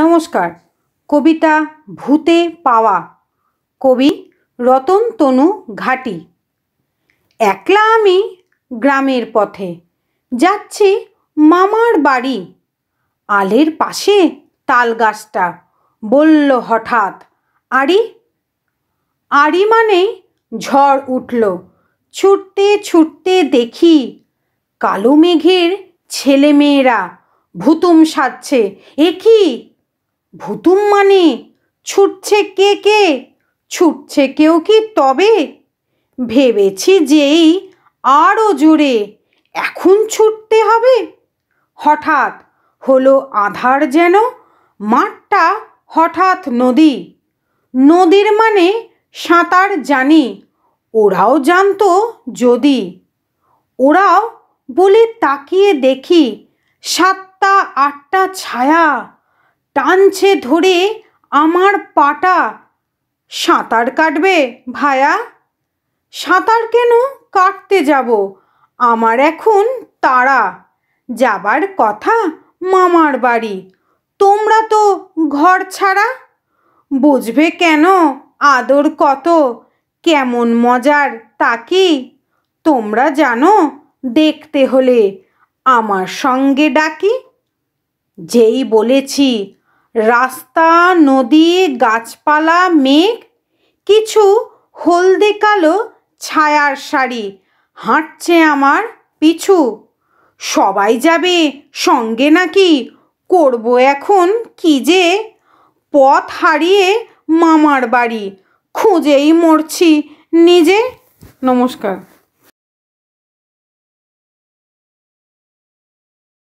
নমস্কার কবিতা ভূতে পাওয়া কবি রতন তনু ঘাটি একলা আমি গ্রামের পথে যাচ্ছি মামার বাড়ি আলের পাশে তাল গাছটা বলল হঠাৎ আড়ি আড়ি মানে ঝড় উঠল ছুটতে ছুটতে দেখি কালো মেঘের ছেলেমেয়েরা ভুতুম সাজছে এ কি ভুতুম মানে ছুটছে কে কে ছুটছে কেউ কি তবে ভেবেছি যেই আরও জোরে এখন ছুটতে হবে হঠাৎ হলো আধার যেন মাঠটা হঠাৎ নদী নদীর মানে সাঁতার জানি ওরাও জানতো যদি ওরাও বলে তাকিয়ে দেখি সাতটা আটটা ছায়া টানছে ধরে আমার পাটা সাঁতার কাটবে ভায়া সাঁতার কেন কাটতে যাব আমার এখন তারা যাবার কথা মামার বাড়ি তোমরা তো ঘর ছাড়া বুঝবে কেন আদর কত কেমন মজার তা কি তোমরা জানো দেখতে হলে আমার সঙ্গে ডাকি যেই বলেছি রাস্তা নদী গাছপালা মেঘ কিছু হলদে কালো ছায়ার শাড়ি হাঁটছে আমার পিছু সবাই যাবে সঙ্গে নাকি করব এখন কি যে পথ হারিয়ে মামার বাড়ি খুঁজেই মরছি নিজে নমস্কার